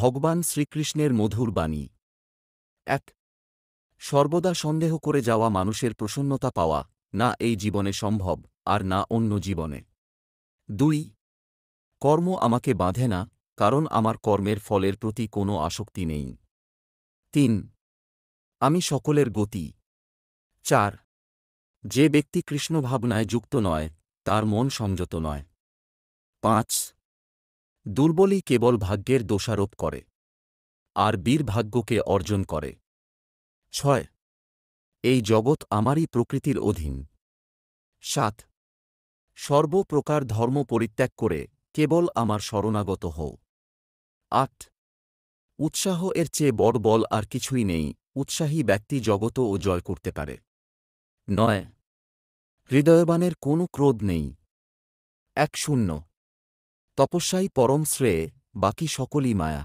ভগবান শ্রীকৃষ্ণের মধুর বাণী এক সর্বদা সন্দেহ করে যাওয়া মানুষের প্রসন্নতা পাওয়া না এই জীবনে সম্ভব আর না অন্য জীবনে দুই কর্ম আমাকে বাঁধে না কারণ আমার কর্মের ফলের প্রতি কোনো আসক্তি নেই তিন আমি সকলের গতি চার যে ব্যক্তি কৃষ্ণভাবনায় যুক্ত নয় তার মন সংযত নয় পাঁচ দুর্বলই কেবল ভাগ্যের দোষারোপ করে আর বীর ভাগ্যকে অর্জন করে ছয় এই জগৎ আমারই প্রকৃতির অধীন সাত সর্বপ্রকার ধর্ম পরিত্যাগ করে কেবল আমার শরণাগত হও আট উৎসাহ এর চেয়ে বড় বল আর কিছুই নেই উৎসাহী ব্যক্তি জগতও জয় করতে পারে নয় হৃদয়বানের কোনো ক্রোধ নেই এক শূন্য তপস্যাই পরম শ্রেয় বাকি সকলই মায়া